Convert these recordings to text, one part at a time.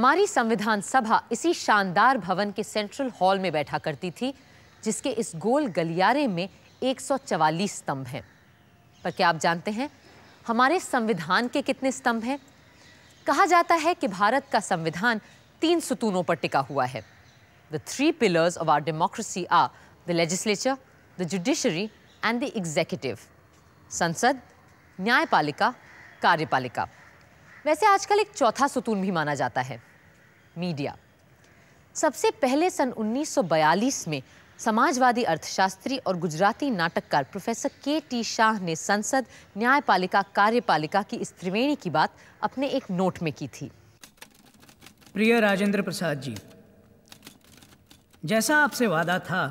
हमारी संविधान सभा इसी शानदार भवन के सेंट्रल हॉल में बैठा करती थी जिसके इस गोल गलियारे में 144 स्तंभ हैं पर क्या आप जानते हैं हमारे संविधान के कितने स्तंभ हैं कहा जाता है कि भारत का संविधान तीन सुतूनों पर टिका हुआ है the three pillars of our democracy are the legislature the judiciary and the executive संसद न्यायपालिका कार्यपालिका वैसे आजकल एक चौथा सुतून भी माना जाता है मीडिया सबसे पहले सन 1942 में समाजवादी अर्थशास्त्री और गुजराती नाटककार प्रोफेसर के टी शाह ने संसद न्यायपालिका कार्यपालिका की इस त्रिवेणी की बात अपने एक नोट में की थी प्रिय राजेंद्र प्रसाद जी जैसा आपसे वादा था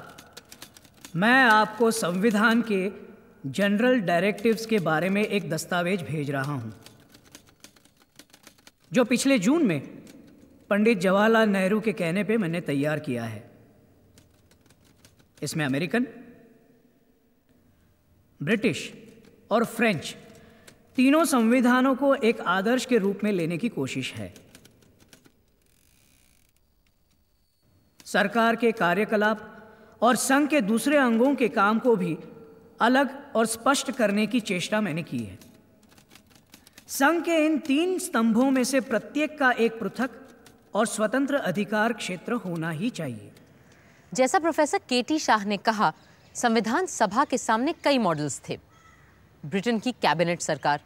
मैं आपको संविधान के जनरल डायरेक्टिव्स के बारे में एक दस्तावेज भेज रहा हूं जो पिछले जून में पंडित जवाहरलाल नेहरू के कहने पे मैंने तैयार किया है इसमें अमेरिकन ब्रिटिश और फ्रेंच तीनों संविधानों को एक आदर्श के रूप में लेने की कोशिश है सरकार के कार्यकलाप और संघ के दूसरे अंगों के काम को भी अलग और स्पष्ट करने की चेष्टा मैंने की है संघ के इन तीन स्तंभों में से प्रत्येक का एक पृथक और स्वतंत्र अधिकार क्षेत्र होना ही चाहिए जैसा प्रोफेसर केटी शाह ने कहा संविधान सभा के सामने कई मॉडल्स थे ब्रिटेन की कैबिनेट सरकार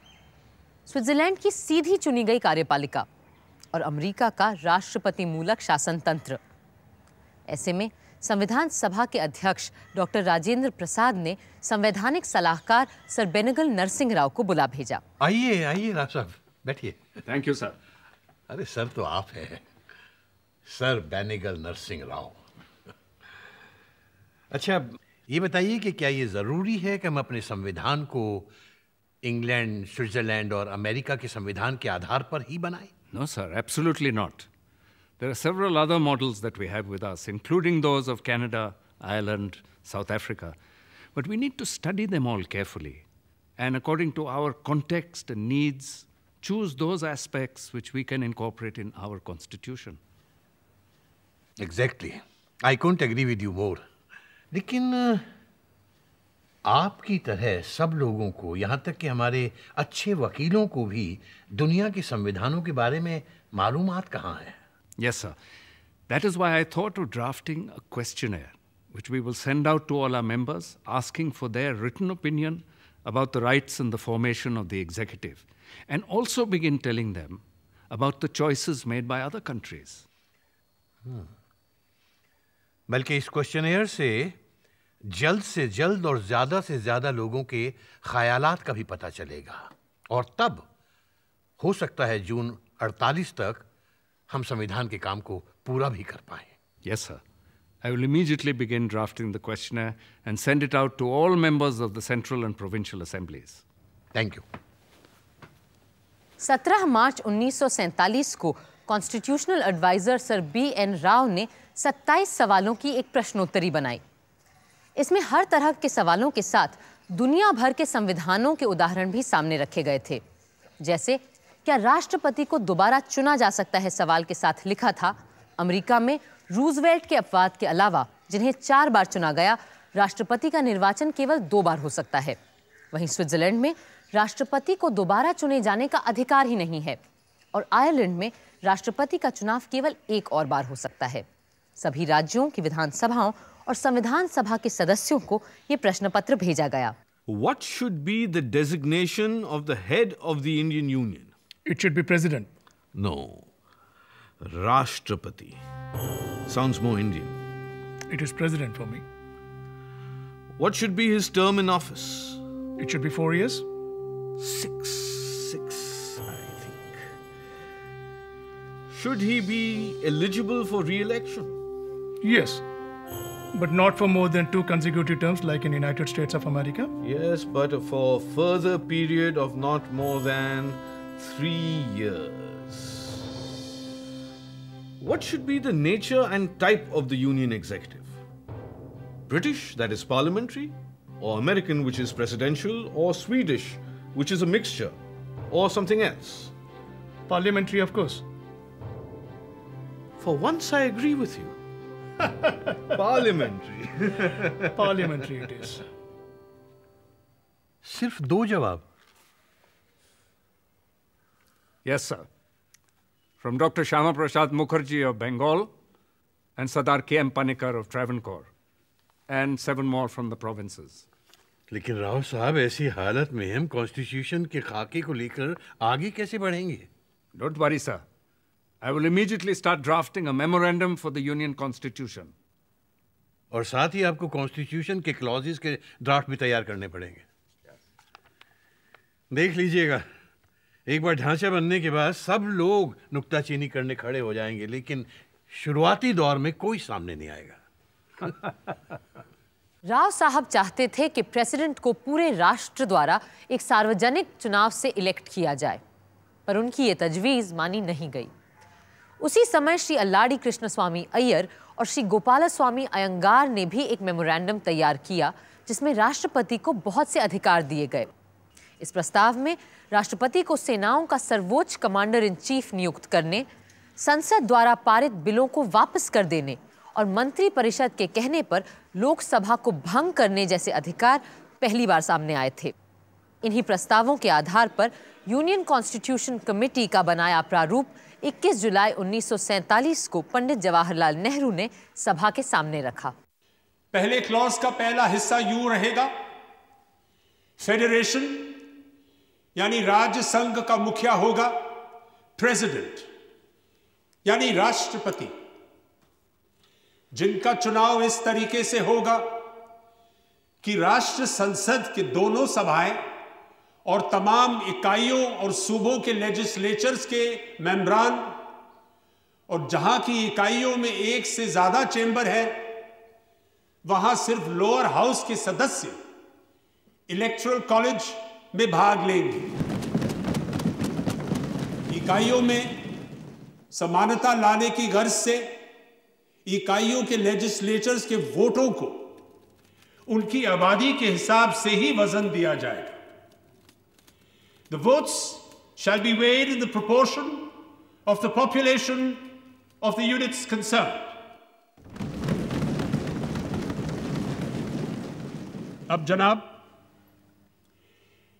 स्विट्जरलैंड की सीधी चुनी गई कार्यपालिका और अमेरिका का राष्ट्रपति मूलक शासन तंत्र ऐसे में संविधान सभा के अध्यक्ष डॉक्टर राजेंद्र प्रसाद ने संवैधानिक सलाहकार सर बेनगल नरसिंह राव को बुला भेजा आइए आइए राव साहब बैठिए थैंक यू सर अरे सर तो आप हैं सर बैनेगल नरसिंह राव अच्छा ये बताइए कि क्या ये जरूरी है कि हम अपने संविधान को इंग्लैंड स्विट्जरलैंड और अमेरिका के संविधान के आधार पर ही बनाए no sir absolutely not there are several other models that we have with us including those of Canada Ireland South Africa but we need to study them all carefully and according to our context needs choose those aspects which we can incorporate in our constitution exactly I can't agree with you more लेकिन आपकी तरह सब लोगों को यहाँ तक कि हमारे अच्छे वकीलों को भी दुनिया के संविधानों के बारे में मालूम कहाँ है Yes, sir. That is why I thought of drafting a questionnaire, which we will send out to all our members asking for their written opinion about the rights and the formation of the executive, and also begin telling them about the choices made by other countries. Hmm. बल्कि इस question से जल्द से जल्द और ज़्यादा से ज़्यादा लोगों के ख्यालात का भी पता चलेगा और तब हो सकता है जून 48 तक हम संविधान के काम को पूरा भी कर पाए yes sir I will immediately begin drafting the questionnaire and send it out to all members of the central and provincial assemblies. Thank you. 17 मार्च 1947 को constitutional adviser sir B N Rau ने 27 सवालों की एक प्रश्नोत्तरी बनाई इसमें हर तरह के सवालों के साथ दुनिया भर के संविधानों के उदाहरण भी सामने रखे गए थे जैसे क्या राष्ट्रपति को दोबारा चुना जा सकता है सवाल के साथ लिखा था अमेरिका में रूजवेल्ट के अपवाद के अलावा जिन्हें चार बार चुना गया राष्ट्रपति का निर्वाचन केवल दो बार हो सकता है वहीं स्विट्जरलैंड में राष्ट्रपति को दोबारा चुने जाने का अधिकार ही नहीं है और आयरलैंड में राष्ट्रपति का चुनाव केवल एक और बार हो सकता है सभी राज्यों की विधानसभाओं और संविधान सभा के सदस्यों को ये प्रश्न पत्र भेजा गया what should be the designation of the head of the Indian union it should be president no राष्ट्रपति sounds more Indian it is president for me what should be his term in office it should be four years six six should he be eligible for re-election? Yes, but not for more than two consecutive terms like in United States of America. Yes, but for a further period of not more than three years. What should be the nature and type of the union executive? British, that is parliamentary, or American, which is presidential, or Swedish, which is a mixture, or something else? Parliamentary, of course. For once I agree with you. Parliamentary. Parliamentary it is. सिर्फ दो जवाब Yes, sir. From Dr. Shama Prasad Mukherjee of Bengal and Sadar K.M. Panikar of Travancore and seven more from the provinces. लेकिन राव साहब ऐसी हालत में हम constitution के खाके को लेकर आगे कैसे बढ़ेंगे don't worry sir I will immediately start drafting a memorandum for the Union Constitution. और साथ ही आपको कॉन्स्टिट्यूशन के क्लॉजेस के ड्राफ्ट भी तैयार करने पड़ेंगे देख लीजिएगा एक बार ढांचा बनने के बाद सब लोग नुकताचीनी करने खड़े हो जाएंगे लेकिन शुरुआती दौर में कोई सामने नहीं आएगा राव साहब चाहते थे कि प्रेसिडेंट को पूरे राष्ट्र द्वारा एक सार्वजनिक चुनाव से इलेक्ट किया जाए पर उनकी ये तजवीज़ मानी नहीं गई उसी समय श्री अल्लाडी कृष्ण स्वामी अय्यर और श्री गोपाल स्वामी अयंगार ने भी एक मेमोरेंडम तैयार किया जिसमें राष्ट्रपति को बहुत से अधिकार दिए गए इस प्रस्ताव में राष्ट्रपति को सेनाओं का सर्वोच्च कमांडर इन चीफ नियुक्त करने संसद द्वारा पारित बिलों को वापस कर देने और मंत्री परिषद के कहने पर लोकसभा को भंग करने जैसे अधिकार पहली बार सामने आए थे इन्हीं प्रस्तावों के आधार पर यूनियन कॉन्स्टिट्यूशन कमेटी का बनाया प्रारूप 21 जुलाई 1947 को पंडित जवाहरलाल नेहरू ने सभा के सामने रखा पहले क्लॉज का पहला हिस्सा यू रहेगा फेडरेशन यानी राज्य संघ का मुखिया होगा प्रेसिडेंट यानी राष्ट्रपति जिनका चुनाव इस तरीके से होगा कि राष्ट्र संसद के दोनों सभाएं और तमाम इकाइयों और सूबों के लेजिस्लेचर्स के मेम्बरान और जहां की इकाइयों में एक से ज्यादा चैम्बर है वहां सिर्फ लोअर हाउस के सदस्य इलेक्ट्रल कॉलेज में भाग लेंगे इकाइयों में समानता लाने की गर्ज से इकाइयों के लेजिस्लेचर्स के वोटों को उनकी आबादी के हिसाब से ही वजन दिया जाएगा The votes shall be weighed in the proportion of the population of the units concerned. अब जनाब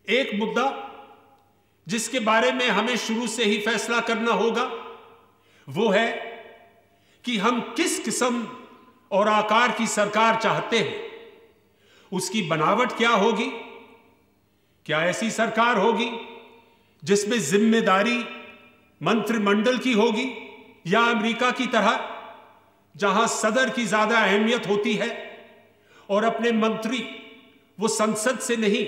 एक मुद्दा जिसके बारे में हमें शुरू से ही फैसला करना होगा वो है कि हम किस किस्म और आकार की सरकार चाहते हैं उसकी बनावट क्या होगी क्या ऐसी सरकार होगी जिसमें जिम्मेदारी मंत्रिमंडल की होगी या अमेरिका की तरह जहां सदर की ज्यादा अहमियत होती है और अपने मंत्री वो संसद से नहीं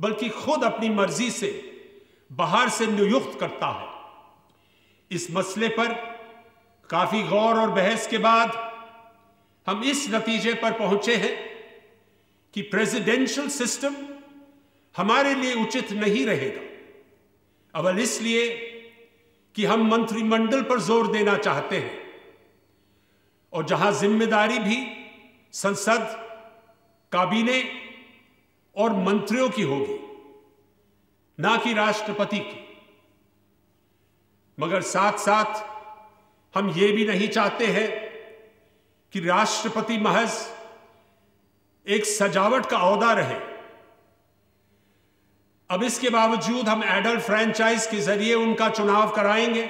बल्कि खुद अपनी मर्जी से बाहर से नियुक्त करता है इस मसले पर काफी गौर और बहस के बाद हम इस नतीजे पर पहुंचे हैं कि प्रेसिडेंशियल सिस्टम हमारे लिए उचित नहीं रहेगा अवल इसलिए कि हम मंत्रिमंडल पर जोर देना चाहते हैं और जहां जिम्मेदारी भी संसद काबीने और मंत्रियों की होगी ना कि राष्ट्रपति की मगर साथ साथ हम ये भी नहीं चाहते हैं कि राष्ट्रपति महज एक सजावट का अहदा रहे अब इसके बावजूद हम एडल्ट फ्रेंचाइज के जरिए उनका चुनाव कराएंगे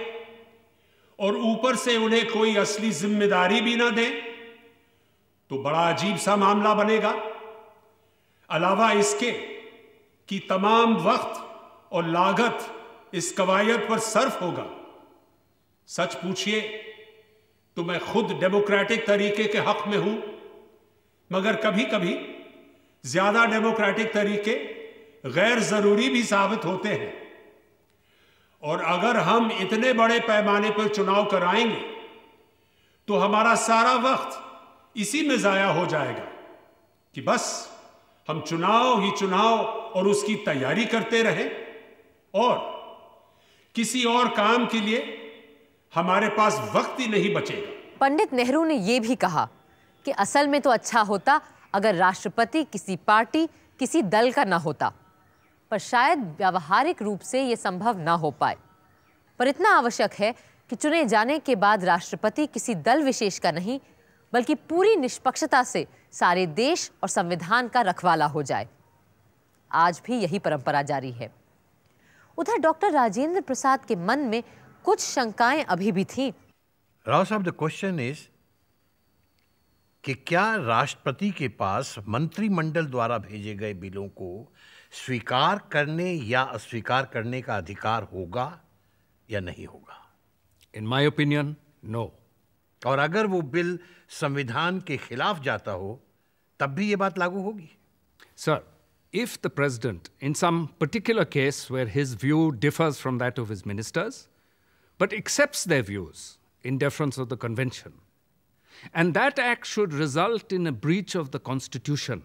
और ऊपर से उन्हें कोई असली जिम्मेदारी भी ना दें तो बड़ा अजीब सा मामला बनेगा अलावा इसके कि तमाम वक्त और लागत इस कवायद पर सर्फ होगा सच पूछिए तो मैं खुद डेमोक्रेटिक तरीके के हक में हूं मगर कभी कभी ज्यादा डेमोक्रेटिक तरीके गैर जरूरी भी साबित होते हैं और अगर हम इतने बड़े पैमाने पर चुनाव कराएंगे तो हमारा सारा वक्त इसी में ज़ाया हो जाएगा कि बस हम चुनाव ही चुनाव और उसकी तैयारी करते रहे और किसी और काम के लिए हमारे पास वक्त ही नहीं बचेगा पंडित नेहरू ने यह भी कहा कि असल में तो अच्छा होता अगर राष्ट्रपति किसी पार्टी किसी दल का ना होता पर शायद व्यावहारिक रूप से ये संभव ना हो पाए पर इतना आवश्यक है कि चुने जाने के बाद राष्ट्रपति किसी दल विशेष का नहीं बल्कि पूरी निष्पक्षता से सारे देश और संविधान का रखवाला हो जाए आज भी यही परंपरा जारी है उधर डॉक्टर राजेंद्र प्रसाद के मन में कुछ शंकाएं अभी भी थीं। राव साहब द क्वेश्चन इज कि क्या राष्ट्रपति के पास मंत्रिमंडल द्वारा भेजे गए बिलों को स्वीकार करने या अस्वीकार करने का अधिकार होगा या नहीं होगा इन माई ओपिनियन नो और अगर वो बिल संविधान के खिलाफ जाता हो तब भी ये बात लागू होगी sir if the president in some particular case where his view differs from that of his ministers but accept the views in deference of the convention and that act should result in a breach of the constitution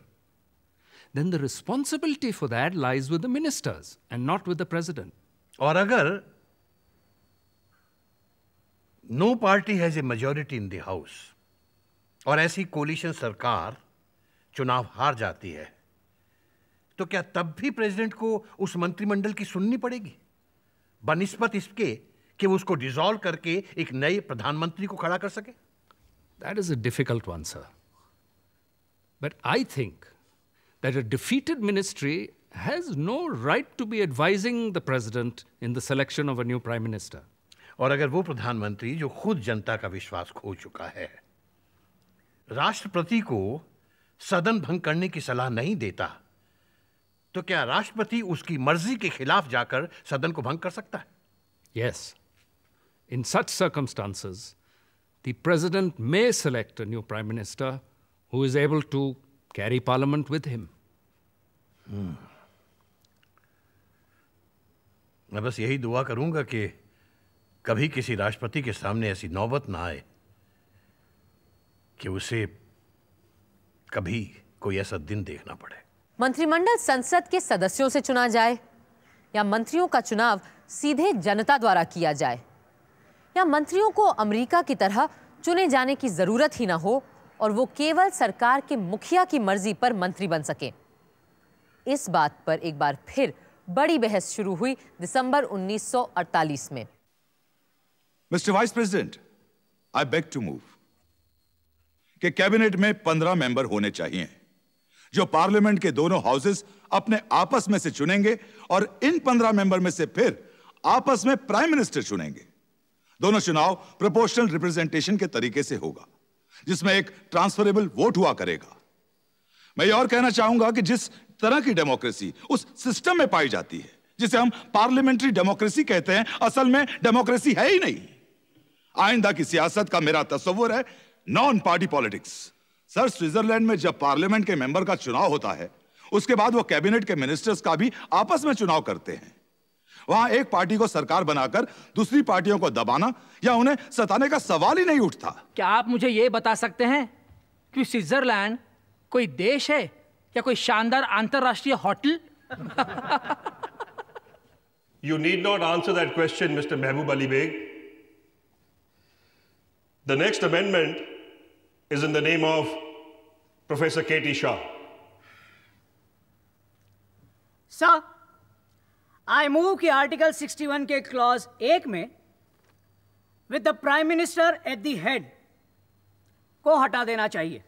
then the responsibility for that lies with the ministers and not with the president. Or agar no party has a majority in the house, और ऐसी coalition sarkar chunav har jati hai, तो क्या तब भी president को उस मंत्रिमंडल की सुननी पड़ेगी बनिस्पत इसके कि वो उसको डिसॉल्व करके एक नए प्रधानमंत्री को खड़ा कर सके that is a difficult one sir but I think that a defeated ministry has no right to be advising the president in the selection of a new prime minister. और अगर वो प्रधानमंत्री जो खुद जनता का विश्वास खो चुका है राष्ट्रपति को सदन भंग करने की सलाह नहीं देता तो क्या राष्ट्रपति उसकी मर्जी के खिलाफ जाकर सदन को भंग कर सकता है yes in such circumstances the president may select new prime minister who is able to carry Parliament with him. Hmm. मैं बस यही दुआ करूंगा कि कभी किसी राष्ट्रपति के सामने ऐसी नौबत ना आए कि उसे कभी कोई ऐसा दिन देखना पड़े मंत्रिमंडल संसद के सदस्यों से चुना जाए या मंत्रियों का चुनाव सीधे जनता द्वारा किया जाए या मंत्रियों को अमेरिका की तरह चुने जाने की जरूरत ही ना हो और वो केवल सरकार के मुखिया की मर्जी पर मंत्री बन सके इस बात पर एक बार फिर बड़ी बहस शुरू हुई दिसंबर 1948 में mister vice president I beg to move कि कैबिनेट में पंद्रह मेंबर होने चाहिए जो पार्लियामेंट के दोनों हाउसेस अपने आपस में से चुनेंगे और इन पंद्रह मेंबर में से फिर आपस में प्राइम मिनिस्टर चुनेंगे दोनों चुनाव प्रोपोर्शनल रिप्रेजेंटेशन के तरीके से होगा जिसमें एक ट्रांसफरेबल वोट हुआ करेगा मैं ये और कहना चाहूंगा कि जिस तरह की डेमोक्रेसी उस सिस्टम में पाई जाती है जिसे हम पार्लियामेंट्री डेमोक्रेसी कहते हैं असल में डेमोक्रेसी है ही नहीं आइंदा की सियासत का मेरा तस्वर है non party politics sir Switzerland में जब पार्लियामेंट के मेंबर का चुनाव होता है उसके बाद वो कैबिनेट के मिनिस्टर्स का भी आपस में चुनाव करते हैं वहां एक पार्टी को सरकार बनाकर दूसरी पार्टियों को दबाना या उन्हें सताने का सवाल ही नहीं उठता क्या आप मुझे ये बता सकते हैं कि स्विट्जरलैंड कोई देश है या कोई शानदार अंतरराष्ट्रीय hotel you need not answer that question mister Mahboob Ali Baig the next amendment is in the name of professor K T Shah sir I move कि आर्टिकल 61 के क्लॉज एक में with the prime minister at the head को हटा देना चाहिए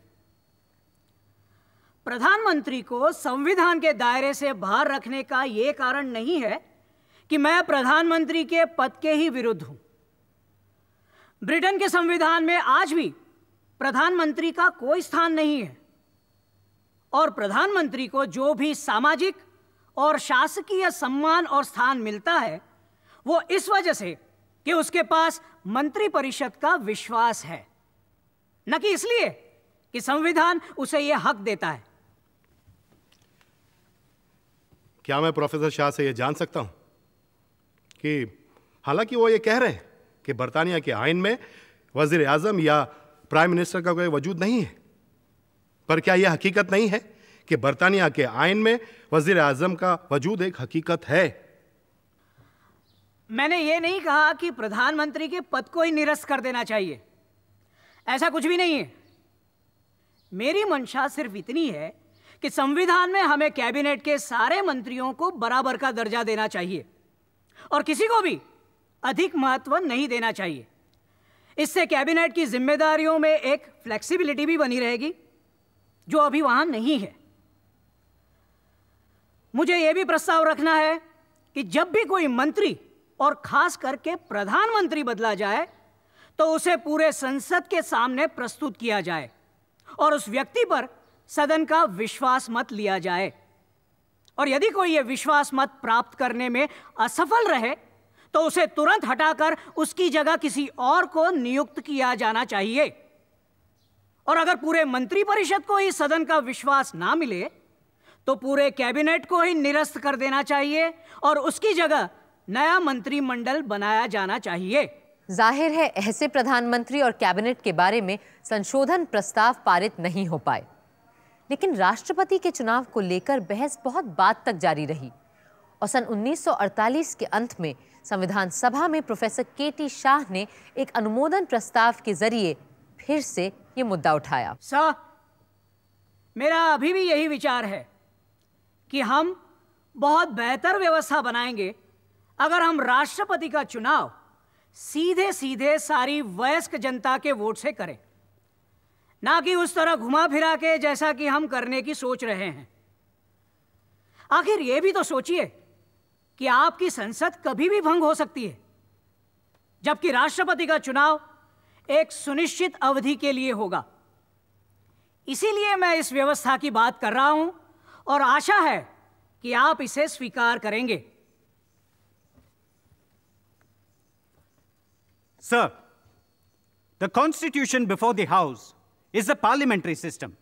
प्रधानमंत्री को संविधान के दायरे से बाहर रखने का यह कारण नहीं है कि मैं प्रधानमंत्री के पद के ही विरुद्ध हूं ब्रिटेन के संविधान में आज भी प्रधानमंत्री का कोई स्थान नहीं है और प्रधानमंत्री को जो भी सामाजिक और शासकीय सम्मान और स्थान मिलता है वो इस वजह से कि उसके पास मंत्रिपरिषद का विश्वास है न कि इसलिए कि संविधान उसे यह हक देता है क्या मैं प्रोफेसर शाह से यह जान सकता हूं कि हालांकि वो ये कह रहे हैं कि बरतानिया के आइन में वजीर आजम या प्राइम मिनिस्टर का कोई वजूद नहीं है पर क्या यह हकीकत नहीं है कि बरतानिया के आयन में वजीर आजम का वजूद एक हकीकत है मैंने ये नहीं कहा कि प्रधानमंत्री के पद को ही निरस्त कर देना चाहिए ऐसा कुछ भी नहीं है मेरी मंशा सिर्फ इतनी है कि संविधान में हमें कैबिनेट के सारे मंत्रियों को बराबर का दर्जा देना चाहिए और किसी को भी अधिक महत्व नहीं देना चाहिए इससे कैबिनेट की जिम्मेदारियों में एक फ्लेक्सिबिलिटी भी बनी रहेगी जो अभी वहां नहीं है मुझे यह भी प्रस्ताव रखना है कि जब भी कोई मंत्री और खास करके प्रधानमंत्री बदला जाए तो उसे पूरे संसद के सामने प्रस्तुत किया जाए और उस व्यक्ति पर सदन का विश्वास मत लिया जाए और यदि कोई यह विश्वास मत प्राप्त करने में असफल रहे तो उसे तुरंत हटाकर उसकी जगह किसी और को नियुक्त किया जाना चाहिए और अगर पूरे मंत्रिपरिषद को ही सदन का विश्वास ना मिले तो पूरे कैबिनेट को ही निरस्त कर देना चाहिए और उसकी जगह नया मंत्रिमंडल बनाया जाना चाहिए जाहिर है ऐसे प्रधानमंत्री और कैबिनेट के बारे में संशोधन प्रस्ताव पारित नहीं हो पाए लेकिन राष्ट्रपति के चुनाव को लेकर बहस बहुत बाद तक जारी रही और सन 1948 के अंत में संविधान सभा में प्रोफेसर के टी शाह ने एक अनुमोदन प्रस्ताव के जरिए फिर से ये मुद्दा उठाया सर मेरा अभी भी यही विचार है कि हम बहुत बेहतर व्यवस्था बनाएंगे अगर हम राष्ट्रपति का चुनाव सीधे सीधे सारी वयस्क जनता के वोट से करें ना कि उस तरह घुमा फिरा के जैसा कि हम करने की सोच रहे हैं आखिर यह भी तो सोचिए कि आपकी संसद कभी भी भंग हो सकती है जबकि राष्ट्रपति का चुनाव एक सुनिश्चित अवधि के लिए होगा इसीलिए मैं इस व्यवस्था की बात कर रहा हूं और आशा है कि आप इसे स्वीकार करेंगे sir the constitution before the house is a parliamentary system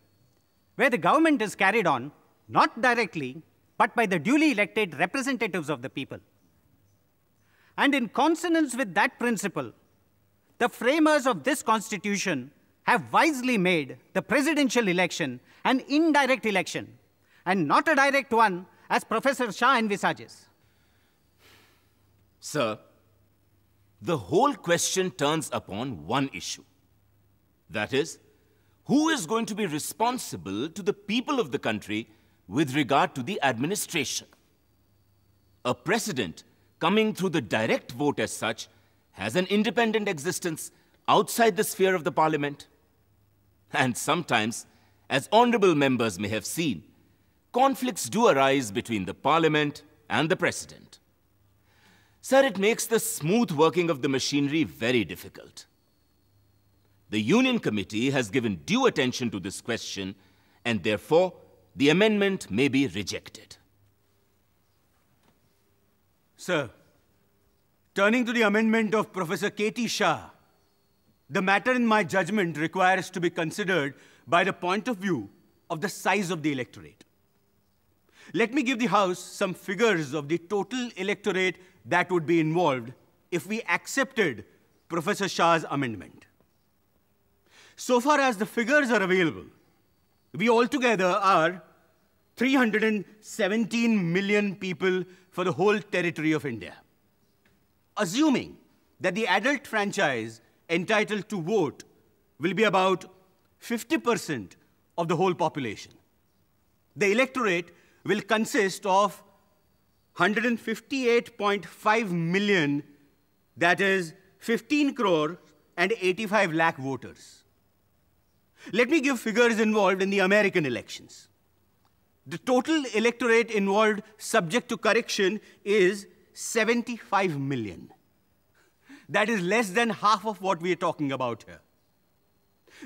way the government is carried on not directly but by the duly elected representative of the people and in consonance with that principle the framers of this constitution have wisely made the presidential election and indirect election and not a direct one, as Professor Shah envisages. Sir, the whole question turns upon one issue. That is, who is going to be responsible to the people of the country with regard to the administration? A president coming through the direct vote as such has an independent existence outside the sphere of the parliament. And sometimes, as honorable members may have seen, conflicts do arise between the parliament and the president. Sir, it makes the smooth working of the machinery very difficult. The Union Committee has given due attention to this question and therefore the amendment may be rejected. Sir, turning to the amendment of Professor K.T. Shah, the matter in my judgment requires to be considered by the point of view of the size of the electorate. Let me give the House some figures of the total electorate that would be involved if we accepted Professor Shah's amendment. So far as the figures are available, we altogether are 317 million people for the whole territory of India. Assuming that the adult franchise entitled to vote will be about 50% of the whole population. The electorate will consist of 158.5 million, that is 15 crore and 85 lakh voters. Let me give figures involved in the American elections. The total electorate involved, subject to correction, is 75 million. That is less than half of what we are talking about here.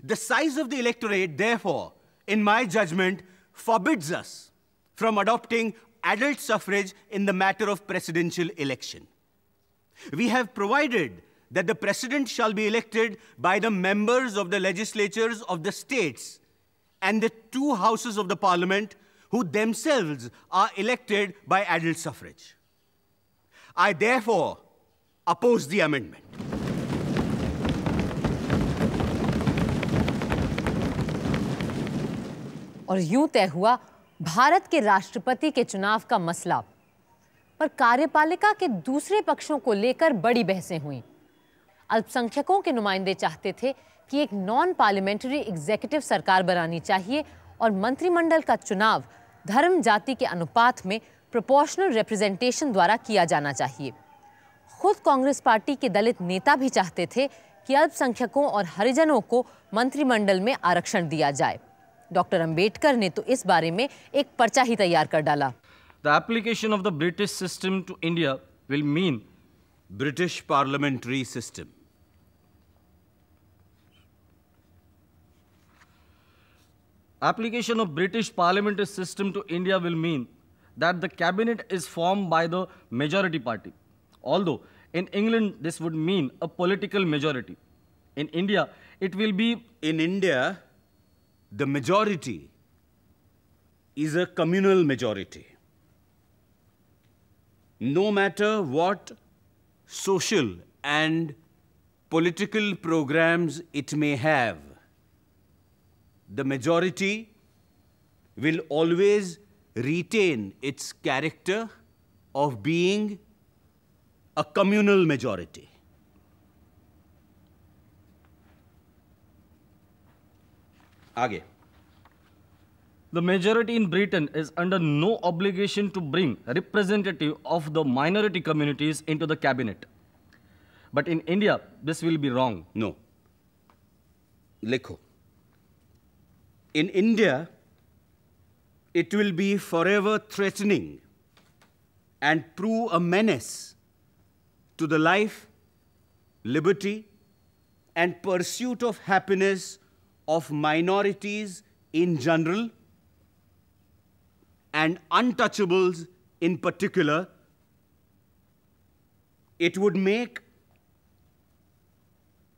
The size of the electorate, therefore, in my judgment, forbids us from adopting adult suffrage in the matter of presidential election. We have provided that the president shall be elected by the members of the legislatures of the states and the two houses of the parliament who themselves are elected by adult suffrage. I therefore oppose the amendment. और यूं तय हुआ भारत के राष्ट्रपति के चुनाव का मसला पर कार्यपालिका के दूसरे पक्षों को लेकर बड़ी बहसें हुई अल्पसंख्यकों के नुमाइंदे चाहते थे कि एक नॉन पार्लियामेंट्री एग्जीक्यूटिव सरकार बनानी चाहिए और मंत्रिमंडल का चुनाव धर्म जाति के अनुपात में प्रोपोर्शनल रिप्रेजेंटेशन द्वारा किया जाना चाहिए खुद कांग्रेस पार्टी के दलित नेता भी चाहते थे कि अल्पसंख्यकों और हरिजनों को मंत्रिमंडल में आरक्षण दिया जाए डॉक्टर अंबेडकर ने तो इस बारे में एक पर्चा ही तैयार कर डाला the application of the British system to India will mean British parliamentary system application of british parliamentary system to india will mean that the cabinet is formed by the majority party although in england this would mean a political majority in india it will be in india the majority is a communal majority. No matter what social and political programs it may have, the majority will always retain its character of being a communal majority. आगे The majority in Britain is under no obligation to bring representative of the minority communities into the cabinet. But in India, this will be wrong. No. Lekho. In India, it will be forever threatening and prove a menace to the life, liberty, and pursuit of happiness of minorities in general and untouchables in particular, it would make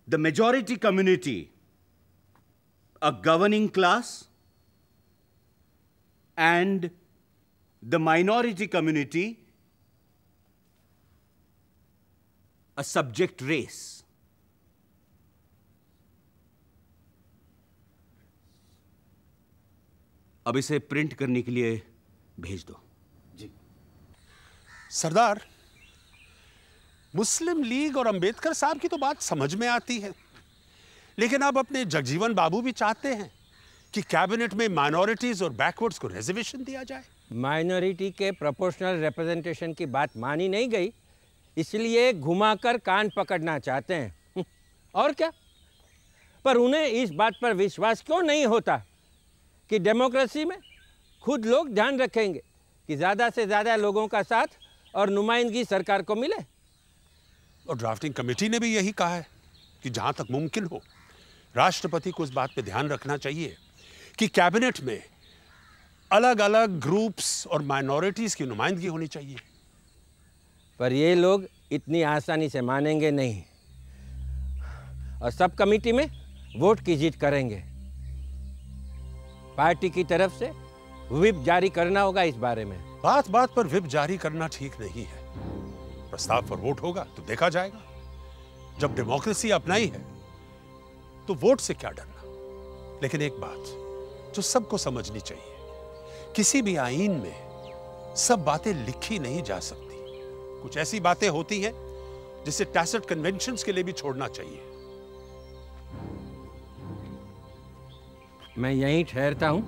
the majority community a governing class and the minority community a subject race. अब इसे print करने के लिए भेज दो जी सरदार मुस्लिम league और अंबेडकर साहब की तो बात समझ में आती है लेकिन आप अपने जगजीवन बाबू भी चाहते हैं कि कैबिनेट में माइनॉरिटीज़ और बैकवर्ड्स को रिजर्वेशन दिया जाए माइनॉरिटी के प्रोपोर्शनल रिप्रेजेंटेशन की बात मानी नहीं गई इसलिए घुमाकर कान पकड़ना चाहते हैं और क्या पर उन्हें इस बात पर विश्वास क्यों नहीं होता कि डेमोक्रेसी में खुद लोग ध्यान रखेंगे कि ज़्यादा से ज़्यादा लोगों का साथ और नुमाइंदगी सरकार को मिले और ड्राफ्टिंग कमेटी ने भी यही कहा है कि जहाँ तक मुमकिन हो राष्ट्रपति को इस बात पर ध्यान रखना चाहिए कि कैबिनेट में अलग अलग ग्रुप्स और माइनॉरिटीज़ की नुमाइंदगी होनी चाहिए पर ये लोग इतनी आसानी से मानेंगे नहीं और सब कमेटी में वोट की जीत करेंगे पार्टी की तरफ से विप जारी करना होगा इस बारे में बात बात पर विप जारी करना ठीक नहीं है प्रस्ताव पर वोट होगा तो देखा जाएगा जब डेमोक्रेसी अपनाई है तो वोट से क्या डरना लेकिन एक बात जो सबको समझनी चाहिए किसी भी आईन में सब बातें लिखी नहीं जा सकती कुछ ऐसी बातें होती हैं जिसे टैसेट कन्वेंशन के लिए भी छोड़ना चाहिए मैं यहीं ठहरता हूं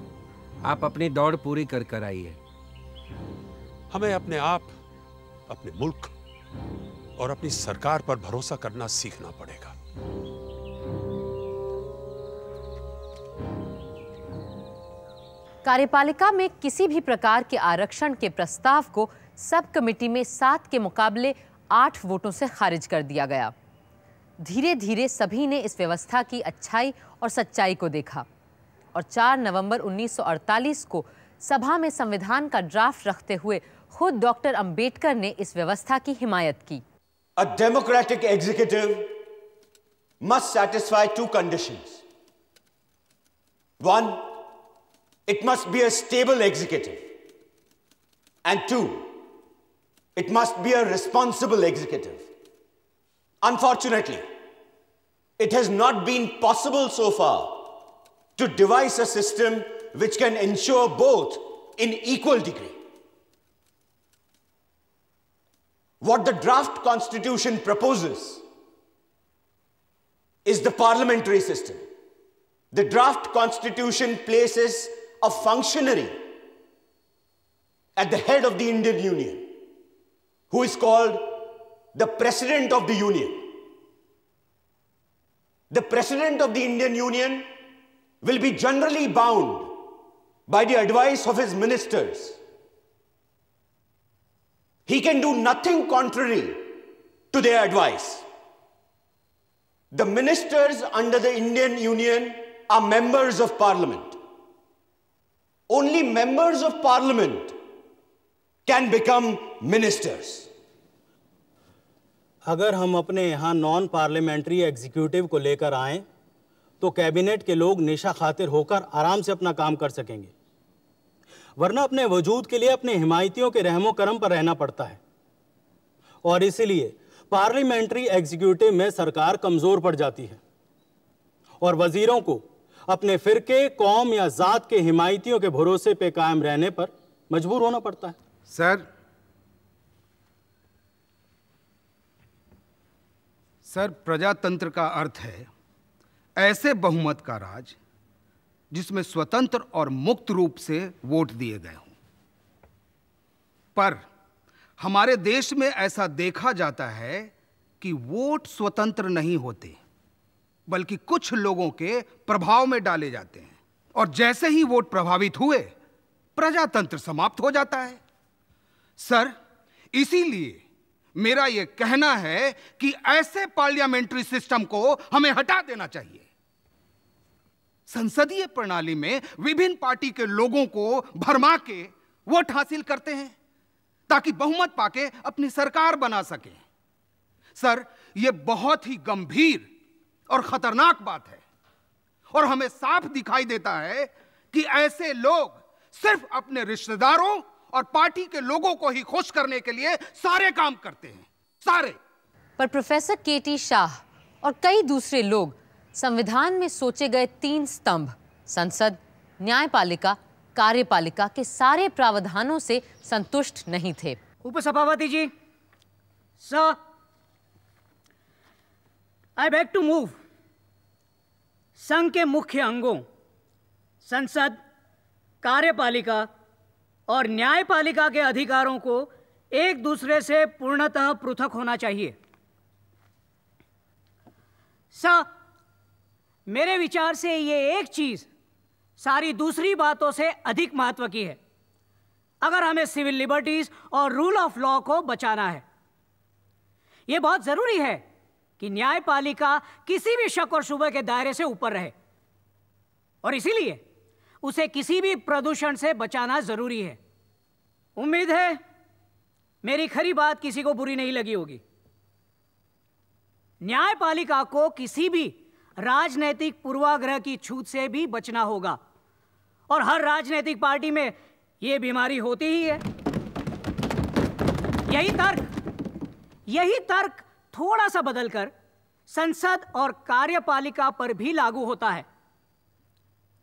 आप अपनी दौड़ पूरी कर कर आइए हमें अपने आप अपने मुल्क और अपनी सरकार पर भरोसा करना सीखना पड़ेगा कार्यपालिका में किसी भी प्रकार के आरक्षण के प्रस्ताव को सब कमेटी में सात के मुकाबले आठ वोटों से खारिज कर दिया गया धीरे धीरे सभी ने इस व्यवस्था की अच्छाई और सच्चाई को देखा और 4 नवंबर 1948 को सभा में संविधान का ड्राफ्ट रखते हुए खुद डॉक्टर अंबेडकर ने इस व्यवस्था की हिमायत की a democratic executive must satisfy two condition one it must be a stable executive and two it must be a responsible executive unfortunately it has not been possible so for to devise a system which can ensure both in equal degree. What the draft constitution proposes is the parliamentary system. The draft constitution places a functionary at the head of the Indian Union who is called the President of the Union. The President of the Indian Union will be generally bound by the advice of his ministers. He can do nothing contrary to their advice. The ministers under the Indian Union are members of parliament. Only members of parliament can become ministers. अगर हम अपने यहाँ non parliamentary executive को लेकर आएं तो cabinet के लोग नेशा खातिर होकर आराम से अपना काम कर सकेंगे वरना अपने वजूद के लिए अपने हिमायतियों के रहमो करम पर रहना पड़ता है और इसीलिए पार्लियामेंट्री एग्जीक्यूटिव में सरकार कमज़ोर पड़ जाती है और वजीरों को अपने फिरके कौम या ज़ात के हिमायतियों के भरोसे पे कायम रहने पर मजबूर होना पड़ता है सर सर प्रजातंत्र का अर्थ है ऐसे बहुमत का राज जिसमें स्वतंत्र और मुक्त रूप से वोट दिए गए हों पर हमारे देश में ऐसा देखा जाता है कि वोट स्वतंत्र नहीं होते बल्कि कुछ लोगों के प्रभाव में डाले जाते हैं और जैसे ही वोट प्रभावित हुए प्रजातंत्र समाप्त हो जाता है सर इसीलिए मेरा यह कहना है कि ऐसे पार्लियामेंट्री सिस्टम को हमें हटा देना चाहिए संसदीय प्रणाली में विभिन्न पार्टी के लोगों को भरमा के वोट हासिल करते हैं ताकि बहुमत पाके अपनी सरकार बना सके सर यह बहुत ही गंभीर और खतरनाक बात है और हमें साफ दिखाई देता है कि ऐसे लोग सिर्फ अपने रिश्तेदारों और पार्टी के लोगों को ही खुश करने के लिए सारे काम करते हैं सारे पर प्रोफेसर केटी शाह और कई दूसरे लोग संविधान में सोचे गए तीन स्तंभ संसद न्यायपालिका कार्यपालिका के सारे प्रावधानों से संतुष्ट नहीं थे उपसभापति ji sir I beg to move संघ के मुख्य अंगों संसद कार्यपालिका और न्यायपालिका के अधिकारों को एक दूसरे से पूर्णतः पृथक होना चाहिए सा मेरे विचार से ये एक चीज सारी दूसरी बातों से अधिक महत्व की है अगर हमें सिविल लिबर्टीज और रूल ऑफ लॉ को बचाना है यह बहुत जरूरी है कि न्यायपालिका किसी भी शक और शुभ के दायरे से ऊपर रहे और इसीलिए उसे किसी भी प्रदूषण से बचाना जरूरी है उम्मीद है मेरी खरी बात किसी को बुरी नहीं लगी होगी न्यायपालिका को किसी भी राजनीतिक पूर्वाग्रह की छूत से भी बचना होगा और हर राजनीतिक पार्टी में यह बीमारी होती ही है यही तर्क यही तर्क थोड़ा सा बदलकर संसद और कार्यपालिका पर भी लागू होता है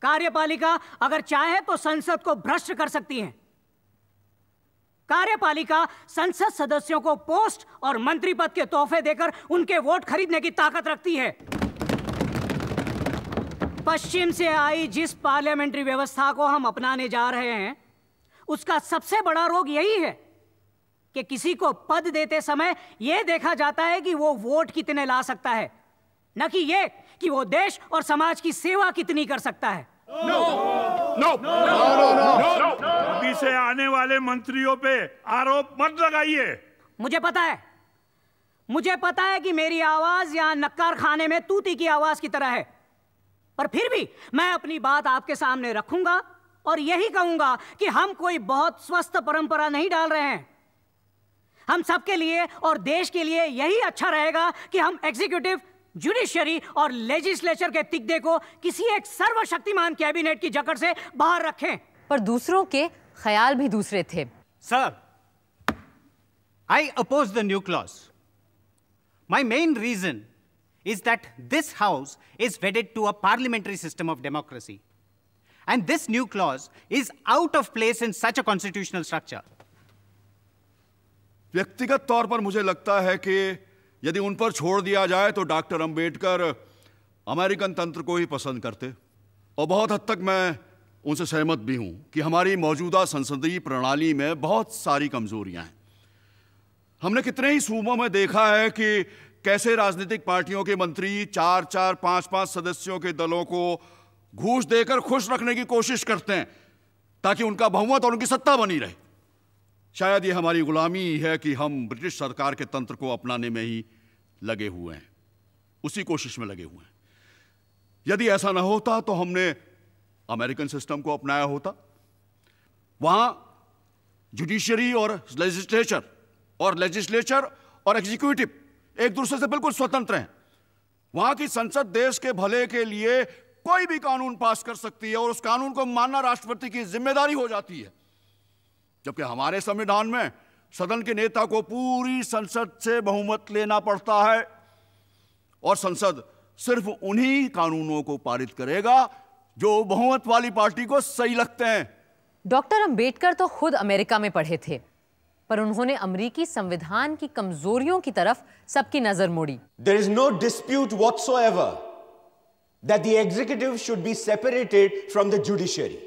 कार्यपालिका अगर चाहे तो संसद को भ्रष्ट कर सकती है कार्यपालिका संसद सदस्यों को पोस्ट और मंत्री पद के तोहफे देकर उनके वोट खरीदने की ताकत रखती है पश्चिम से आई जिस पार्लियामेंट्री व्यवस्था को हम अपनाने जा रहे हैं उसका सबसे बड़ा रोग यही है कि किसी को पद देते समय यह देखा जाता है कि वो वोट कितने ला सकता है न कि यह कि वो देश और समाज की सेवा कितनी कर सकता है नो नो नो नो अभी से आने वाले मंत्रियों पे आरोप मत लगाइए मुझे पता है मुझे पता है कि मेरी आवाज यहाँ नक्कार खाने में तूती की आवाज की तरह है पर फिर भी मैं अपनी बात आपके सामने रखूंगा और यही कहूंगा कि हम कोई बहुत स्वस्थ परंपरा नहीं डाल रहे हैं हम सबके लिए और देश के लिए यही अच्छा रहेगा कि हम एग्जीक्यूटिव जुडिशियरी और लेजिस्लेचर के तिगदे को किसी एक सर्वशक्तिमान कैबिनेट की जकड़ से बाहर रखें पर दूसरों के ख्याल भी दूसरे थे sir I oppose the new clause my main reason is that this house is wedded to a parliamentary system of democracy and this new clause is out of place in such a constitutional structure व्यक्तिगत तौर पर मुझे लगता है कि यदि उन पर छोड़ दिया जाए तो डॉक्टर अंबेडकर अमेरिकन तंत्र को ही पसंद करते और बहुत हद तक मैं उनसे सहमत भी हूं कि हमारी मौजूदा संसदीय प्रणाली में बहुत सारी कमजोरियां हैं हमने कितने ही सूबों में देखा है कि कैसे राजनीतिक पार्टियों के मंत्री चार चार पांच पांच सदस्यों के दलों को घूस देकर खुश रखने की कोशिश करते हैं ताकि उनका बहुमत और उनकी सत्ता बनी रहे शायद ये हमारी गुलामी है कि हम ब्रिटिश सरकार के तंत्र को अपनाने में ही लगे हुए हैं उसी कोशिश में लगे हुए हैं यदि ऐसा ना होता तो हमने अमेरिकन सिस्टम को अपनाया होता वहां जुडिशियरी और लेजिस्लेचर और लेजिस्लेचर और एग्जीक्यूटिव एक दूसरे से बिल्कुल स्वतंत्र हैं वहां की संसद देश के भले के लिए कोई भी कानून पास कर सकती है और उस कानून को मानना राष्ट्रपति की जिम्मेदारी हो जाती है जबकि हमारे संविधान में सदन के नेता को पूरी संसद से बहुमत लेना पड़ता है और संसद सिर्फ उन्हीं कानूनों को पारित करेगा जो बहुमत वाली पार्टी को सही लगते हैं डॉक्टर अंबेडकर तो खुद अमेरिका में पढ़े थे पर उन्होंने अमरीकी संविधान की कमजोरियों की तरफ सबकी नजर मोड़ी there is no dispute so ever that the executive should be separated from the judiciary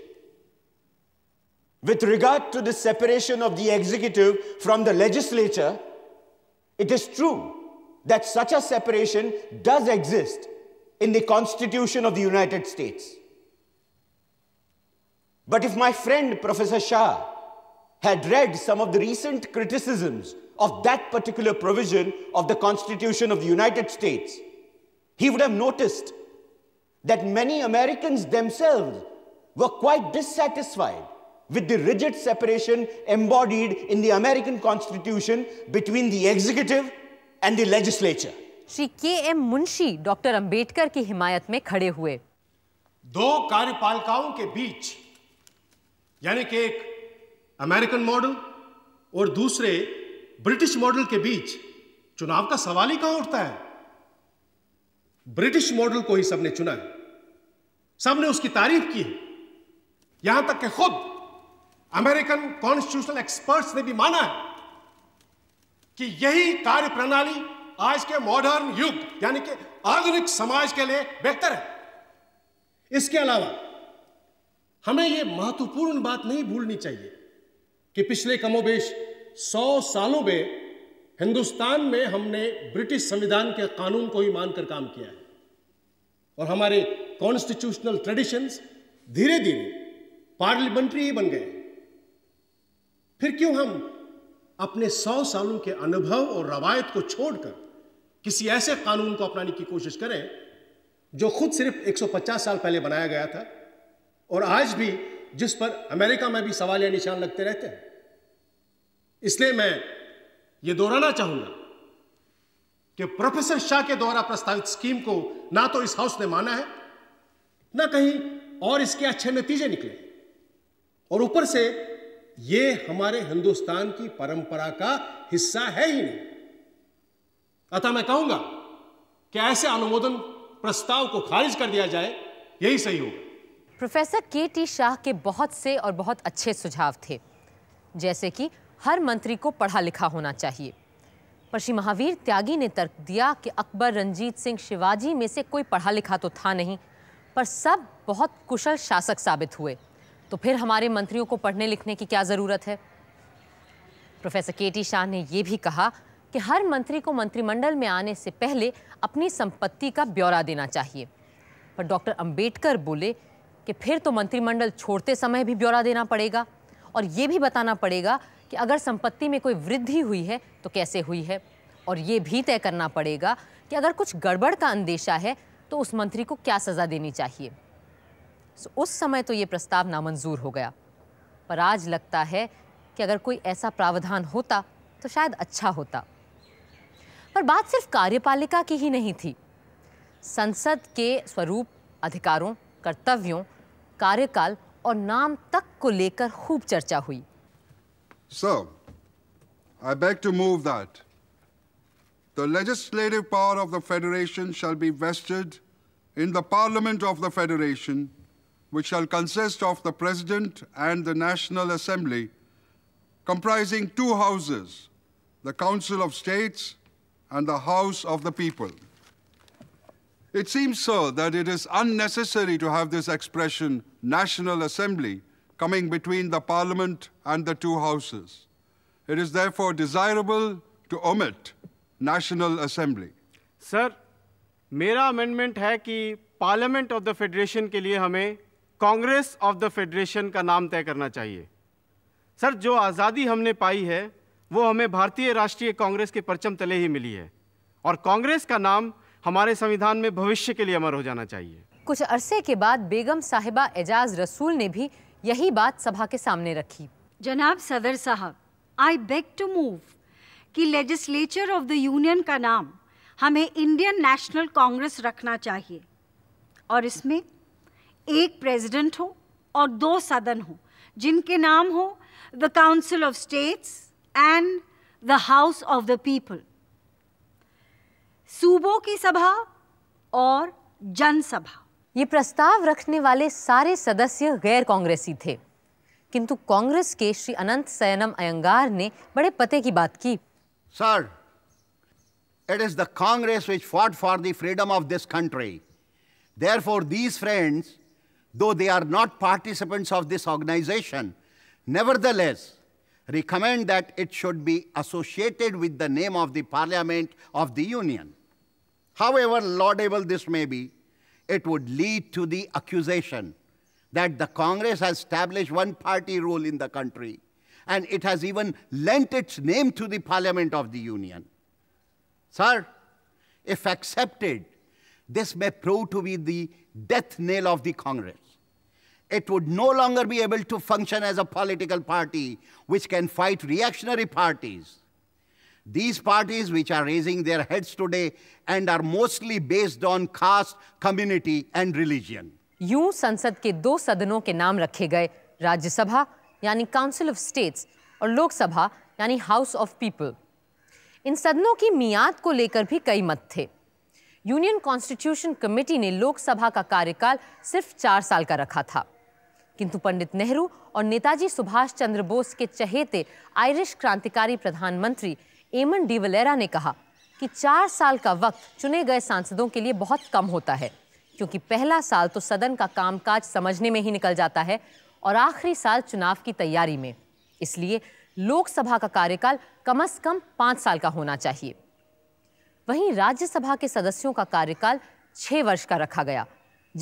With regard to the separation of the executive from the legislature, it is true that such a separation does exist in the Constitution of the United States. But if my friend Professor Shah had read some of the recent criticisms of that particular provision of the Constitution of the United States, he would have noticed that many Americans themselves were quite dissatisfied with the rigid separation embodied in the American Constitution between the executive and the legislature. Shri K M Munshi doctor Ambedkar की हिमायत में खड़े हुए दो कार्यपालिकाओं के बीच यानी कि एक American model और दूसरे ब्रिटिश मॉडल के बीच चुनाव का सवाल ही कहां उठता है ब्रिटिश मॉडल को ही सबने चुना है सबने उसकी तारीफ की है यहां तक कि खुद अमेरिकन कॉन्स्टिट्यूशनल एक्सपर्ट्स ने भी माना है कि यही कार्य प्रणाली आज के मॉडर्न युग यानी कि आधुनिक समाज के लिए बेहतर है इसके अलावा हमें यह महत्वपूर्ण बात नहीं भूलनी चाहिए कि पिछले कमोबेश सौ सालों में हिंदुस्तान में हमने ब्रिटिश संविधान के कानून को ही मानकर काम किया है और हमारे कॉन्स्टिट्यूशनल ट्रेडिशंस धीरे धीरे पार्लियामेंट्री ही बन गए हैं फिर क्यों हम अपने सौ सालों के अनुभव और रवायत को छोड़कर किसी ऐसे कानून को अपनाने की कोशिश करें जो खुद सिर्फ 150 साल पहले बनाया गया था और आज भी जिस पर अमेरिका में भी सवाल या निशान लगते रहते हैं इसलिए मैं ये दोहराना चाहूंगा कि प्रोफेसर शाह के द्वारा प्रस्तावित स्कीम को ना तो इस हाउस ने माना है ना कहीं और इसके अच्छे नतीजे निकले और ऊपर से ये हमारे हिंदुस्तान की परंपरा का हिस्सा है ही नहीं अतः मैं कहूंगा कि ऐसे अनुमोदन प्रस्ताव को खारिज कर दिया जाए यही सही होगा प्रोफेसर के टी शाह के बहुत से और बहुत अच्छे सुझाव थे जैसे कि हर मंत्री को पढ़ा लिखा होना चाहिए पर श्री महावीर त्यागी ने तर्क दिया कि अकबर रंजीत सिंह शिवाजी में से कोई पढ़ा लिखा तो था नहीं पर सब बहुत कुशल शासक साबित हुए तो फिर हमारे मंत्रियों को पढ़ने लिखने की क्या ज़रूरत है प्रोफेसर के टी शाह ने यह भी कहा कि हर मंत्री को मंत्रिमंडल में आने से पहले अपनी संपत्ति का ब्यौरा देना चाहिए पर डॉक्टर अंबेडकर बोले कि फिर तो मंत्रिमंडल छोड़ते समय भी ब्यौरा देना पड़ेगा और ये भी बताना पड़ेगा कि अगर संपत्ति में कोई वृद्धि हुई है तो कैसे हुई है और ये भी तय करना पड़ेगा कि अगर कुछ गड़बड़ का अंदेशा है तो उस मंत्री को क्या सज़ा देनी चाहिए सो उस समय तो ये प्रस्ताव नामंजूर हो गया पर आज लगता है कि अगर कोई ऐसा प्रावधान होता तो शायद अच्छा होता पर बात सिर्फ कार्यपालिका की ही नहीं थी संसद के स्वरूप अधिकारों कर्तव्यों कार्यकाल और नाम तक को लेकर खूब चर्चा हुई sir I beg to move that the legislative power of the federation shall be vested in the parliament of the federation which shall consist of the President and the National Assembly, comprising two houses, the Council of States and the House of the People. It seems, sir, that it is unnecessary to have this expression, National Assembly, coming between the Parliament and the two houses. It is therefore desirable to omit National Assembly. Sir, my amendment is that Parliament of the Federation, के लिए Congress of the federation का नाम तय करना चाहिए sir जो आज़ादी हमने पाई है वो हमें भारतीय राष्ट्रीय कांग्रेस के परचम तले ही मिली है और कांग्रेस का नाम हमारे संविधान में भविष्य के लिए अमर हो जाना चाहिए कुछ अरसे के बाद बेगम साहिबा एजाज रसूल ने भी यही बात सभा के सामने रखी जनाब सदर साहब आई बेग टू मूव कि लेजिस्लेचर ऑफ द यूनियन का नाम हमें इंडियन नेशनल कांग्रेस रखना चाहिए और इसमें एक प्रेसिडेंट हो और दो सदन हो जिनके नाम हो the council of states and the house of the people सूबों की सभा और जनसभा ये प्रस्ताव रखने वाले सारे सदस्य गैर कांग्रेसी थे किंतु कांग्रेस के श्री अनंत सैनम अयंगार ने बड़े पते की बात की sir is the Congress which fought for the freedom of this country there for these friends though they are not participants of this organization, nevertheless recommend that it should be associated with the name of the Parliament of the Union. However laudable this may be, it would lead to the accusation that the Congress has established one-party rule in the country, and it has even lent its name to the Parliament of the Union. Sir, if accepted, this may prove to be the death knell of the Congress. It would no longer be able to function as a political party which can fight reactionary parties. These parties, which are raising their heads today and are mostly based on caste, community, and religion. यूं संसद के दो सदनों के नाम रखे गए राज्यसभा यानी काउंसिल ऑफ स्टेट्स और लोकसभा यानी हाउस ऑफ पीपल इन सदनों की मियाद को लेकर भी कई मत थे यूनियन कॉन्स्टिट्यूशन कमेटी ने लोकसभा का कार्यकाल सिर्फ चार साल का रखा था किंतु पंडित नेहरू और नेताजी सुभाष चंद्र बोस के चहेते आयरिश क्रांतिकारी प्रधानमंत्री एमन डीवलेरा ने कहा कि चार साल का वक्त चुने गए सांसदों के लिए बहुत कम होता है क्योंकि पहला साल तो सदन का कामकाज समझने में ही निकल जाता है और आखिरी साल चुनाव की तैयारी में इसलिए लोकसभा का कार्यकाल कम अज कम पाँच साल का होना चाहिए वहीं राज्यसभा के सदस्यों का कार्यकाल छह वर्ष का रखा गया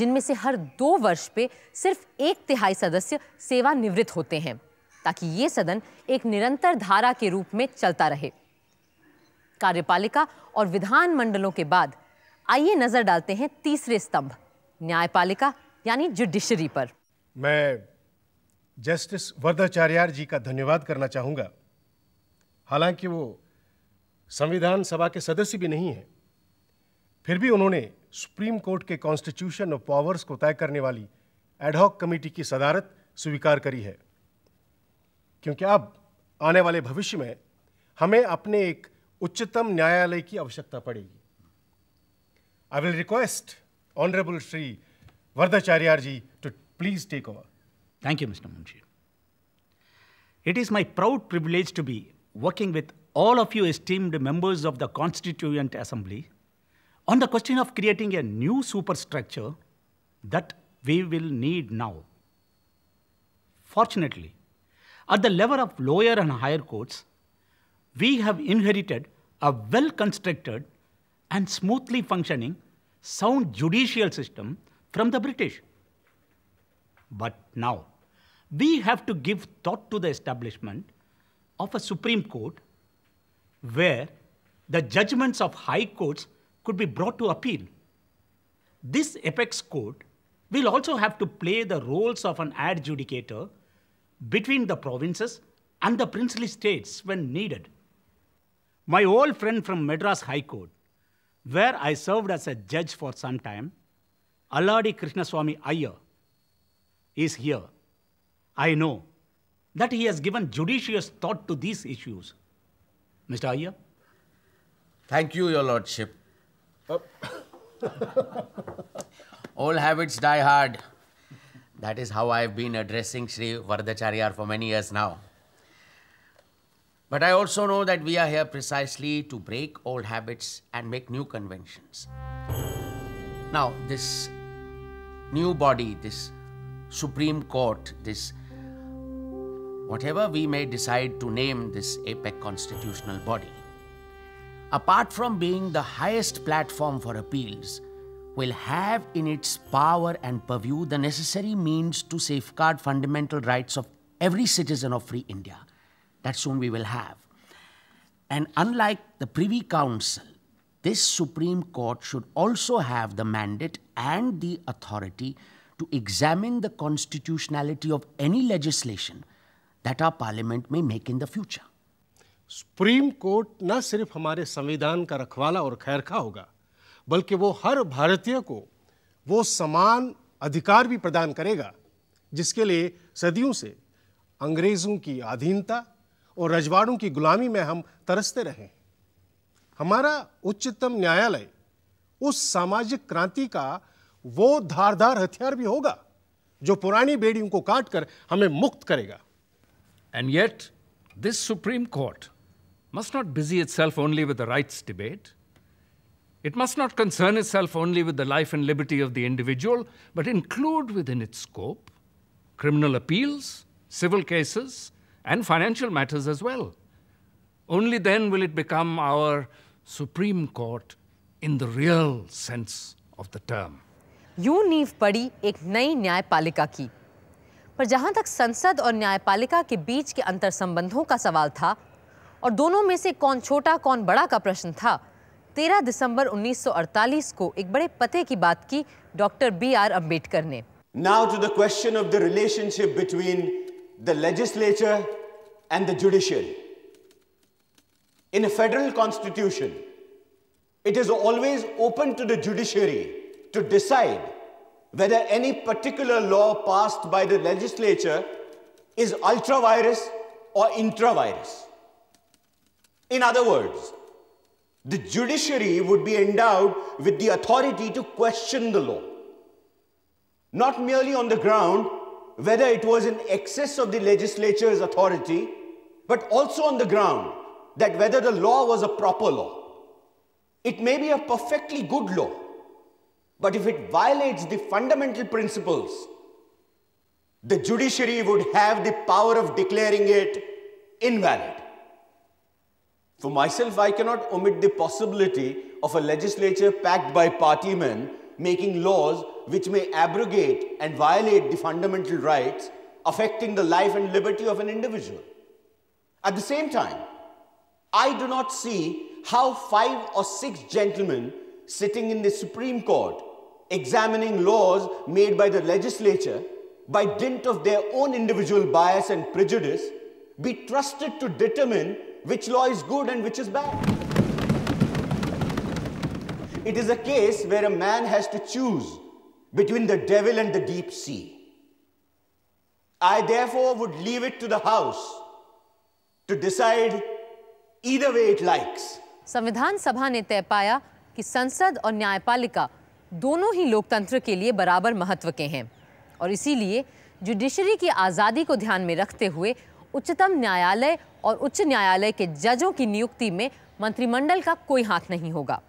जिनमें से हर दो वर्ष पे सिर्फ एक तिहाई सदस्य सेवानिवृत्त होते हैं ताकि ये सदन एक निरंतर धारा के रूप में चलता रहे कार्यपालिका और विधान मंडलों के बाद आइए नजर डालते हैं तीसरे स्तंभ न्यायपालिका यानी जुडिशरी पर मैं जस्टिस वर्धाचार्यार जी का धन्यवाद करना चाहूंगा हालांकि वो संविधान सभा के सदस्य भी नहीं हैं फिर भी उन्होंने सुप्रीम कोर्ट के कॉन्स्टिट्यूशन और पावर्स को तय करने वाली एडहॉक कमेटी की सदारत स्वीकार करी है क्योंकि अब आने वाले भविष्य में हमें अपने एक उच्चतम न्यायालय की आवश्यकता पड़ेगी I will request honourable Shri Varadachariar ji to please take over thank you mister Munshi it is my proud privilege to be working with all of you esteemed members of the Constituent Assembly on the question of creating a new superstructure that we will need now. Fortunately, at the level of lower and higher courts, we have inherited a well constructed and smoothly functioning sound judicial system from the British. But now, we have to give thought to the establishment of a Supreme Court where the judgments of high courts could be brought to appeal. This apex court will also have to play the roles of an adjudicator between the provinces and the princely states when needed. My old friend from Madras High Court, where I served as a judge for some time, Alladi Krishnaswamy Iyer, is here. I know that he has given judicious thought to these issues. Mr. Iyer? Thank you, Your Lordship. Oh. All habits die hard. That is how I've been addressing Sri Vardhacharyar for many years now. But I also know that we are here precisely to break old habits and make new conventions. Now, this new body, this Supreme Court, this whatever we may decide to name this APEC constitutional body, apart from being the highest platform for appeals, will have in its power and purview the necessary means to safeguard fundamental rights of every citizen of free India. That soon we will have. And unlike the Privy Council, this Supreme Court should also have the mandate and the authority to examine the constitutionality of any legislation that our parliament may make in the future supreme court न सिर्फ हमारे संविधान का रखवाला और खैरखा होगा बल्कि वो हर भारतीय को वो समान अधिकार भी प्रदान करेगा जिसके लिए सदियों से अंग्रेज़ों की अधीनता और रजवाड़ों की गुलामी में हम तरसते रहे हमारा उच्चतम न्यायालय उस सामाजिक क्रांति का वो धारदार हथियार भी होगा जो पुरानी बेड़ियों को काटकर हमें मुक्त करेगा And yet, this Supreme Court must not busy itself only with the rights debate. It must not concern itself only with the life and liberty of the individual, but include within its scope criminal appeals, civil cases, and financial matters as well. Only then will it become our Supreme Court in the real sense of the term. यू नींव पड़ी एक नई न्यायपालिका की पर जहां तक संसद और न्यायपालिका के बीच के अंतर संबंधों का सवाल था और दोनों में से कौन छोटा कौन बड़ा का प्रश्न था 13 दिसंबर 1948 को एक बड़े पते की बात की डॉक्टर बी आर अंबेडकर ने now to the question of the relationship between the legislature and the judicial in a federal constitution it is always open to the judiciary to decide whether any particular law passed by the legislature is ultra-virus or intra-virus. In other words, the judiciary would be endowed with the authority to question the law, not merely on the ground whether it was in excess of the legislature's authority, but also on the ground that whether the law was a proper law. It may be a perfectly good law, but if it violates the fundamental principles, the judiciary would have the power of declaring it invalid. For myself, I cannot omit the possibility of a legislature packed by partymen making laws which may abrogate and violate the fundamental rights affecting the life and liberty of an individual. At the same time, I do not see how five or six gentlemen sitting in the Supreme Court examining laws made by the legislature by dint of their own individual bias and prejudice, be trusted to determine which law is good and which is bad. It is a case where a man has to choose between the devil and the deep sea. I therefore would leave it to the House to decide either way it likes. संविधान सभा ने तय पाया कि संसद और न्यायपालिका दोनों ही लोकतंत्र के लिए बराबर महत्व के हैं और इसीलिए जुडिशरी की आज़ादी को ध्यान में रखते हुए उच्चतम न्यायालय और उच्च न्यायालय के जजों की नियुक्ति में मंत्रिमंडल का कोई हाथ नहीं होगा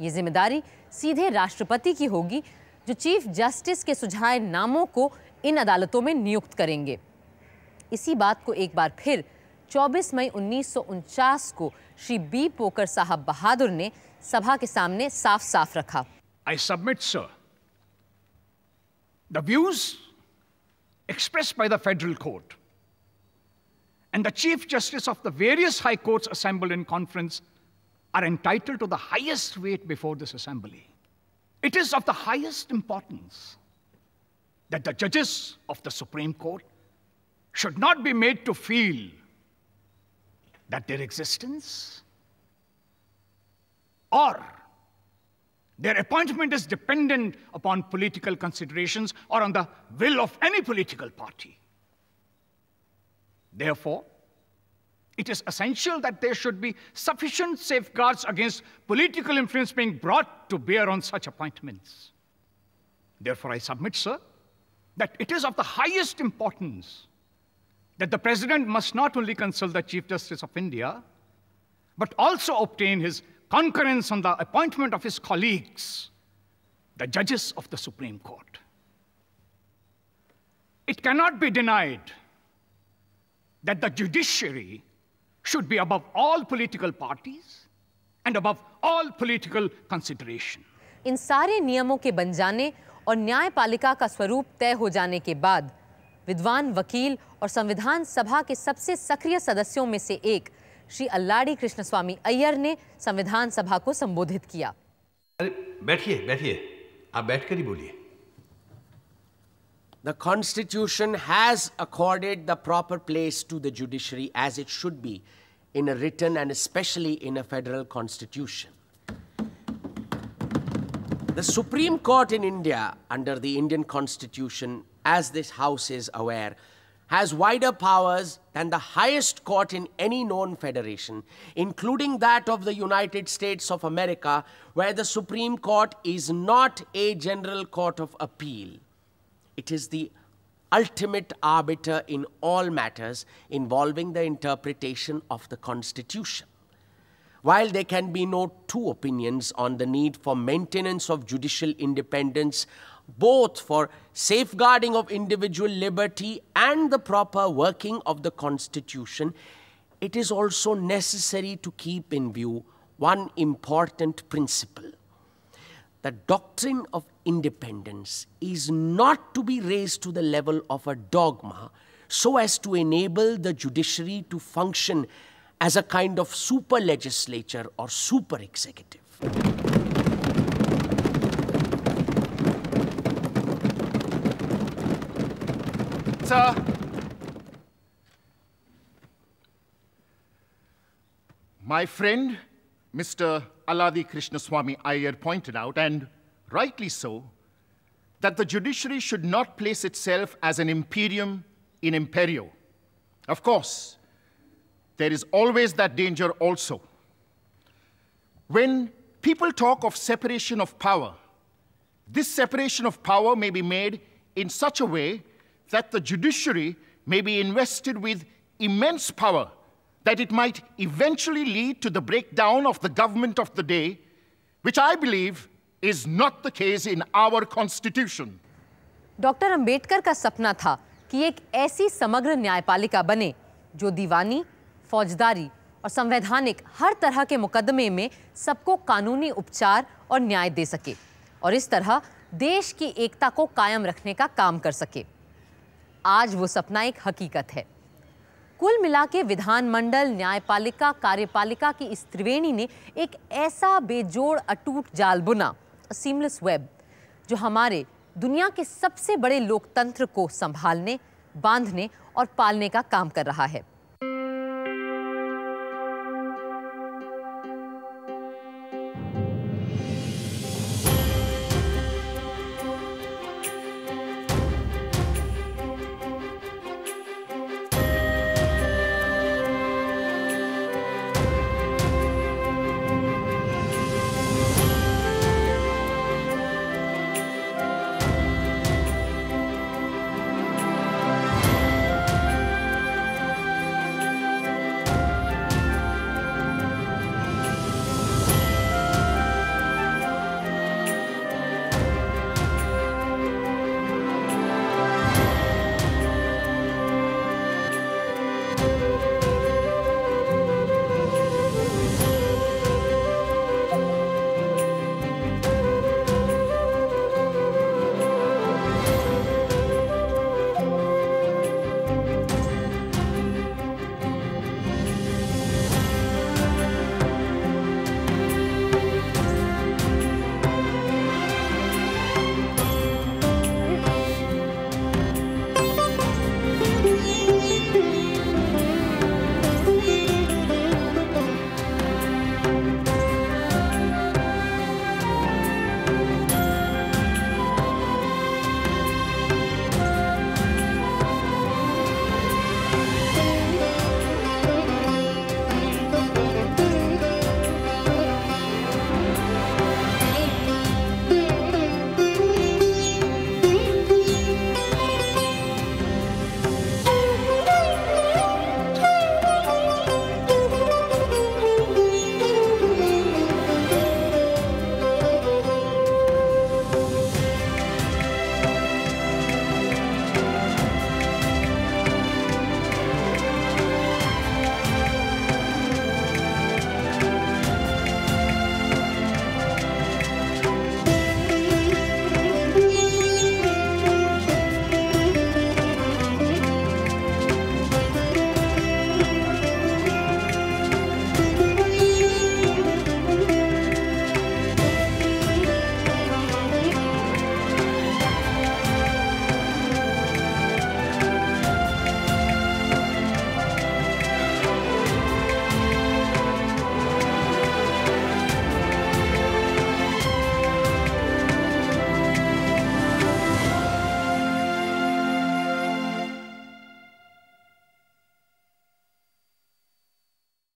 ये जिम्मेदारी सीधे राष्ट्रपति की होगी जो चीफ जस्टिस के सुझाए नामों को इन अदालतों में नियुक्त करेंगे इसी बात को एक बार फिर 24 मई उन्नीस को श्री बी पोकर साहब बहादुर ने सभा के सामने साफ साफ रखा I submit, sir, the views expressed by the federal court and the chief justice of the various high courts assembled in conference are entitled to the highest weight before this assembly. It is of the highest importance that the judges of the Supreme Court should not be made to feel that their existence or their appointment is dependent upon political considerations or on the will of any political party. Therefore, it is essential that there should be sufficient safeguards against political influence being brought to bear on such appointments. Therefore, I submit, sir, that it is of the highest importance that the President must not only consult the Chief Justice of India, but also obtain his concurrence on the appointment of his colleagues, the judges of the Supreme Court. It cannot be denied that the judiciary should be above all political parties and above all political consideration. In सारे नियमों के बन जाने और न्यायपालिका का स्वरूप तय हो जाने के बाद विद्वान वकील और संविधान सभा के सबसे सक्रिय सदस्यों में से एक श्री अल्लाड़ी कृष्णस्वामी अय्यर ने संविधान सभा को संबोधित किया बैठिए बैठिए आप बैठकर ही बोलिए the constitution has accorded the proper place to the judiciary as it should be in return and specially in a federal constitution The Supreme Court in India, under the Indian Constitution, as this House is aware, has wider powers than the highest court in any known federation, including that of the United States of America, where the Supreme Court is not a general court of appeal. It is the ultimate arbiter in all matters involving the interpretation of the Constitution. While there can be no two opinions on the need for maintenance of judicial independence both for safeguarding of individual liberty and the proper working of the Constitution, it is also necessary to keep in view one important principle. The doctrine of independence is not to be raised to the level of a dogma so as to enable the judiciary to function as a kind of super legislature or super executive. My friend, Mr. Aladi Krishnaswamy Iyer pointed out, and rightly so, that the judiciary should not place itself as an imperium in imperio. Of course, there is always that danger also. When people talk of separation of power, this separation of power may be made in such a way that the judiciary may be invested with immense power, that it might eventually lead to the breakdown of the government of the day, which I believe is not the case in our constitution. Dr. Ambedkar ka sapna tha ki ek aisi samagra nyayapalika bane jo diwani, faujdari aur samvedhanik har तरह ke mukadme mein sabko kanuni upchar aur nyay de sake aur is तरह desh ki ekta ko kayam rakhne ka kaam kar sake. आज वो सपना एक हकीकत है कुल मिला के विधानमंडल न्यायपालिका कार्यपालिका की इस त्रिवेणी ने एक ऐसा बेजोड़ अटूट जाल बुना सीमलेस वेब जो हमारे दुनिया के सबसे बड़े लोकतंत्र को संभालने बांधने और पालने का काम कर रहा है